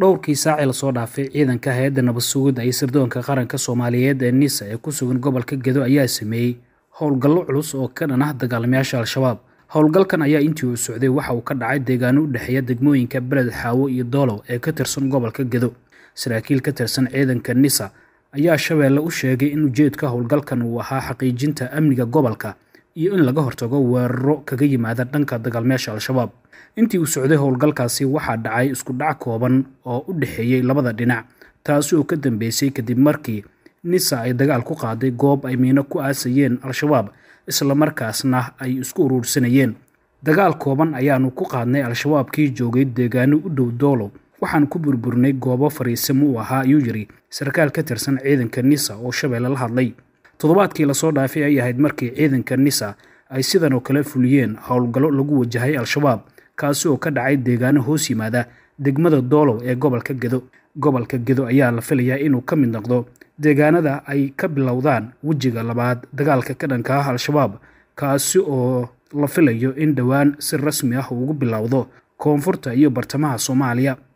dhowrkii saaci lasoo dhaafay ciidanka hay-adda nabad sugidda iyo sirdoonka qaranka soomaaliyeed ee nisa ee ku sugan gobolka gedo ayaa sameeyey howlgallo culus oo ka dhan ah dagaalamayaasha al-shabaab howlgalkan ayaa intii uu socday waxa uu ka dhacay deegaano u dhexeeya degmooyinka beled xaawo iyo doolow ee ka tirsan gobolka gedo saraakiil ka tirsan ciidanka nisa ayaa shabeelle u sheegay in ujeedka howlgalkan uu ahaa xaqiijinta amniga gobolka iyo in laga hortago weeraro kaga yimaada dhanka dagaalmeesha al-shabaab intii uu socday howlgalkaasi waxaa dhacay iskudhac kooban oo u dhexeeyey labada dhinac taasi oo ka dambeysay kadib markii nisa ay dagaal ku qaaday goob ay miino ku aasayeen al-shabaab islamarkaasna ay isku uruursanayeen dagaal kooban ayaanu ku qaadnay al-shabaab kii joogay deegaano u dhow doolo waxaan ku burburnay goobo fariisimo u ahaa ayuu yidhi sarkaal ka tirsan ciidanka nisa oo shabeelle la hadlay toddobaadkii lasoo dhaafay ay ahayd markii ciidanka nisa ay sidan oo kale fuliyeen howlgallo lagu wajahay al-shabaab kaasi oo ka dhacay deegaano hoos yimaada degmada doolow ee gobolka gedo gobolka gedo ayaa la filayaa inuu ka mid noqdo deegaanada ay ka bilowdaan wejiga labaad dagaalka ka dhanka ah al-shabaab kaasi oo la filayo in dhowaan si rasmi ah uu ugu bilowdo koonfurta iyo bartamaha soomaaliya